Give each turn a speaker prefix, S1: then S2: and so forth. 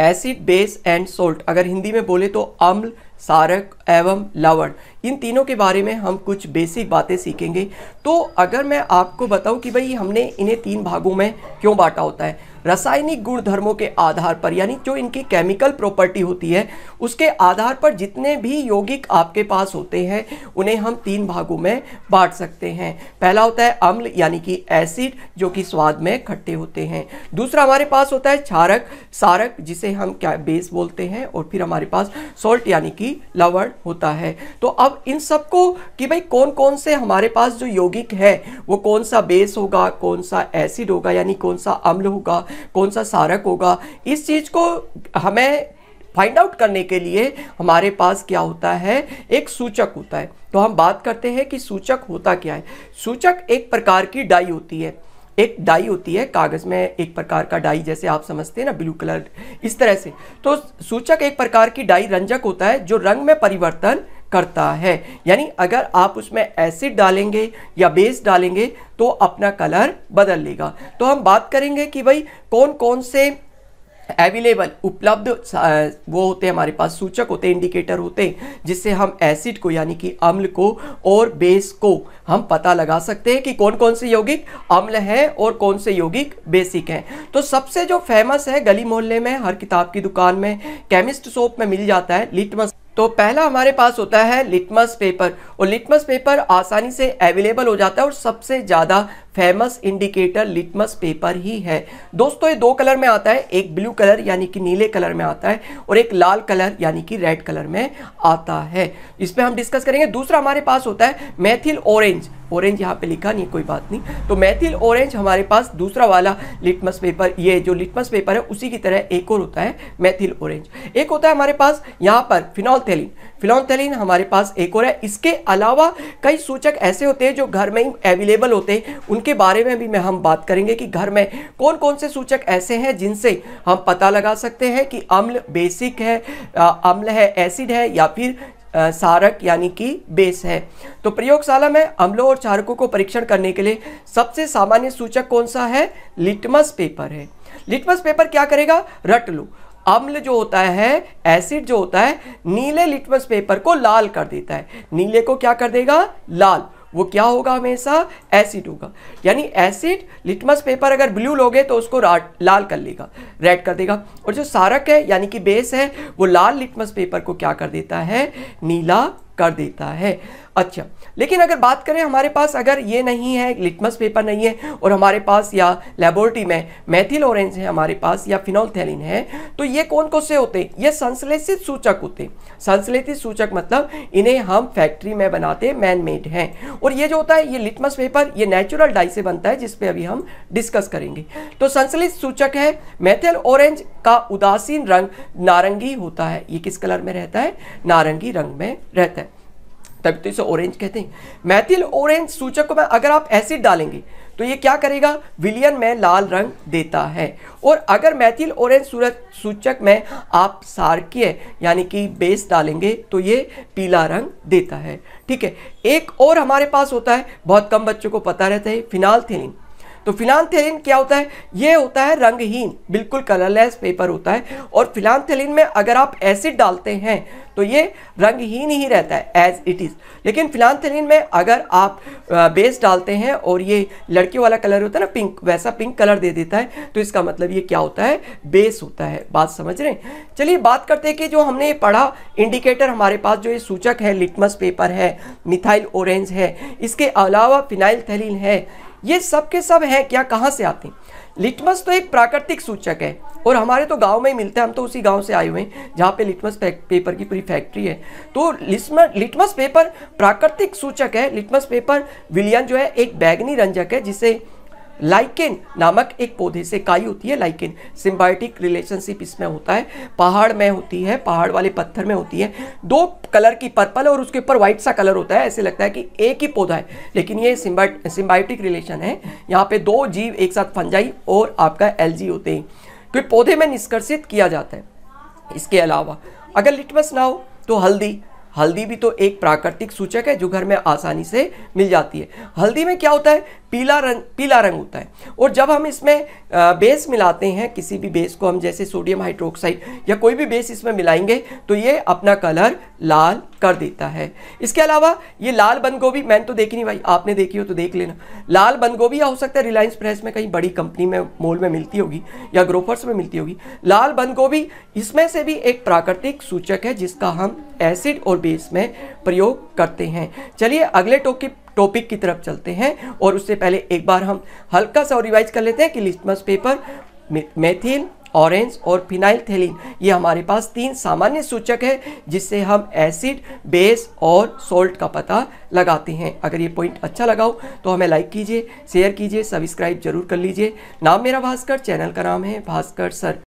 S1: acid base and salt अगर हिंदी में बोले तो अम्ल सारक एवं लवण इन तीनों के बारे में हम कुछ बेसिक बातें सीखेंगे तो अगर मैं आपको बताऊं कि भाई हमने इन्हें तीन भागों में क्यों बांटा होता है रासायनिक गुण धर्मों के आधार पर यानी जो इनकी केमिकल प्रॉपर्टी होती है उसके आधार पर जितने भी यौगिक आपके पास होते हैं उन्हें हम तीन भागों में बांट सकते हैं पहला होता है अम्ल यानी कि एसिड जो कि स्वाद में खट्टे होते हैं दूसरा हमारे पास होता है क्षारक सारक जिसे हम क्या बेस बोलते हैं और फिर हमारे पास सॉल्ट यानी कि भी लवर होता है तो अब इन सबको कि भाई कौन कौन से हमारे पास जो यौगिक है वो कौन सा बेस होगा कौन सा एसिड होगा यानी कौन सा अम्ल होगा कौन सा सारक होगा इस चीज़ को हमें फाइंड आउट करने के लिए हमारे पास क्या होता है एक सूचक होता है तो हम बात करते हैं कि सूचक होता क्या है सूचक एक प्रकार की डाई होती है एक डाई होती है कागज़ में एक प्रकार का डाई जैसे आप समझते हैं ना ब्लू कलर इस तरह से तो सूचक एक प्रकार की डाई रंजक होता है जो रंग में परिवर्तन करता है यानी अगर आप उसमें एसिड डालेंगे या बेस डालेंगे तो अपना कलर बदल लेगा तो हम बात करेंगे कि भाई कौन कौन से अवेलेबल उपलब्ध वो होते हैं हमारे पास सूचक होते हैं इंडिकेटर होते हैं जिससे हम एसिड को यानी कि अम्ल को और बेस को हम पता लगा सकते हैं कि कौन कौन से यौगिक अम्ल हैं और कौन से यौगिक बेसिक हैं तो सबसे जो फेमस है गली मोहल्ले में हर किताब की दुकान में केमिस्ट शॉप में मिल जाता है लिटमस तो पहला हमारे पास होता है लिटमस पेपर और लिटमस पेपर आसानी से अवेलेबल हो जाता है और सबसे ज़्यादा फेमस इंडिकेटर लिटमस पेपर ही है दोस्तों ये दो कलर में आता है एक ब्लू कलर यानी कि नीले कलर में आता है और एक लाल कलर यानी कि रेड कलर में आता है इस पर हम डिस्कस करेंगे दूसरा हमारे पास होता है मैथिल ऑरेंज ऑरेंज यहाँ पे लिखा नहीं कोई बात नहीं तो मैथिल ऑरेंज हमारे पास दूसरा वाला लिटमस पेपर ये जो लिटमस पेपर है उसी की तरह एक और होता है मैथिल ऑरेंज एक होता है हमारे पास यहाँ पर फिनॉल फिलॉन्थेलिन फिलॉन्थेलिन हमारे पास एक और है इसके अलावा कई सूचक ऐसे होते हैं जो घर में ही अवेलेबल होते हैं उनके बारे में भी मैं हम बात करेंगे कि घर में कौन कौन से सूचक ऐसे हैं जिनसे हम पता लगा सकते हैं कि अम्ल बेसिक है अम्ल है एसिड है या फिर सारक यानी कि बेस है तो प्रयोगशाला में अम्लों और चारकों को परीक्षण करने के लिए सबसे सामान्य सूचक कौन सा है लिटमस पेपर है लिटमस पेपर क्या करेगा रट लो अम्ल जो होता है एसिड जो होता है नीले लिटमस पेपर को लाल कर देता है नीले को क्या कर देगा लाल वो क्या होगा हमेशा एसिड होगा यानी एसिड लिटमस पेपर अगर ब्लू लोगे तो उसको लाल कर लेगा रेड कर देगा और जो सारक है यानी कि बेस है वो लाल लिटमस पेपर को क्या कर देता है नीला कर देता है अच्छा लेकिन अगर बात करें हमारे पास अगर ये नहीं है लिटमस पेपर नहीं है और हमारे पास या लेबोरेटरी में मैथिल ऑरेंज है हमारे पास या फिनोलथैलिन है तो ये कौन कौन से होते हैं ये संश्लेषित सूचक होते संश्लेषित सूचक मतलब इन्हें हम फैक्ट्री में बनाते मैन मेड हैं और ये जो होता है ये लिटमस पेपर ये नेचुरल डाई से बनता है जिसपे अभी हम डिस्कस करेंगे तो संश्लेषित सूचक है मैथिल ऑरेंज का उदासीन रंग नारंगी होता है ये किस कलर में रहता है नारंगी रंग में रहता है तभी तो इसे ऑरेंज कहते हैं मैथिल ऑरेंज सूचक को अगर आप एसिड डालेंगे तो ये क्या करेगा विलियन में लाल रंग देता है और अगर मैथिल ऑरेंज सूचक में आप सार्कीय यानी कि बेस डालेंगे तो ये पीला रंग देता है ठीक है एक और हमारे पास होता है बहुत कम बच्चों को पता रहता है फिनाल थेलिन तो फिलानथेलिन क्या होता है ये होता है रंगहीन बिल्कुल कलरलेस पेपर होता है और फिलानथेलिन में अगर आप एसिड डालते हैं तो ये रंगहीन ही रहता है एज इट इज़ लेकिन फिलानथेलिन में अगर आप बेस डालते हैं और ये लड़के वाला कलर होता है ना पिंक वैसा पिंक कलर दे देता है तो इसका मतलब ये क्या होता है बेस होता है बात समझ रहे हैं चलिए बात करते हैं कि जो हमने ये पढ़ा इंडिकेटर हमारे पास जो ये सूचक है लिटमस पेपर है मिथाइल ऑरेंज है इसके अलावा फिनाइल थैलिन है ये सब के सब हैं क्या कहाँ से आते हैं लिटमस तो एक प्राकृतिक सूचक है और हमारे तो गांव में ही मिलता है हम तो उसी गांव से आए हुए हैं जहाँ पे लिटमस पेपर की पूरी फैक्ट्री है तो लिटमस पेपर प्राकृतिक सूचक है लिटमस पेपर विलियन जो है एक बैगनी रंजक है जिसे लाइकेन नामक एक पौधे से काई होती है लाइकेन सिम्बायोटिक रिलेशनशिप इसमें होता है पहाड़ में होती है पहाड़ वाले पत्थर में होती है दो कलर की पर्पल और उसके ऊपर व्हाइट सा कलर होता है ऐसे लगता है कि एक ही पौधा है लेकिन ये सिम्बायोटिक रिलेशन है यहाँ पे दो जीव एक साथ फंजाई और आपका जी होते हैं तो पौधे में निष्कर्षित किया जाता है इसके अलावा अगर लिटमस ना हो तो हल्दी हल्दी भी तो एक प्राकृतिक सूचक है जो घर में आसानी से मिल जाती है हल्दी में क्या होता है पीला रंग पीला रंग होता है और जब हम इसमें बेस मिलाते हैं किसी भी बेस को हम जैसे सोडियम हाइड्रोक्साइड या कोई भी बेस इसमें मिलाएंगे तो ये अपना कलर लाल कर देता है इसके अलावा ये लाल बंद गोभी मैंने तो देखी नहीं भाई आपने देखी हो तो देख लेना लाल बंद गोभी या हो सकता है रिलायंस प्रेस में कहीं बड़ी कंपनी में मोल में मिलती होगी या ग्रोफर्स में मिलती होगी लाल बंद गोभी इसमें से भी एक प्राकृतिक सूचक है जिसका हम एसिड और बेस में प्रयोग करते हैं चलिए अगले टोक टॉपिक की तरफ चलते हैं और उससे पहले एक बार हम हल्का सा और रिवाइज कर लेते हैं कि लिस्टमस पेपर मेथिल ऑरेंज और फिनाइलथेलिन ये हमारे पास तीन सामान्य सूचक है जिससे हम एसिड बेस और सोल्ट का पता लगाते हैं अगर ये पॉइंट अच्छा लगा हो तो हमें लाइक कीजिए शेयर कीजिए सब्सक्राइब जरूर कर लीजिए नाम मेरा भास्कर चैनल का नाम है भास्कर सर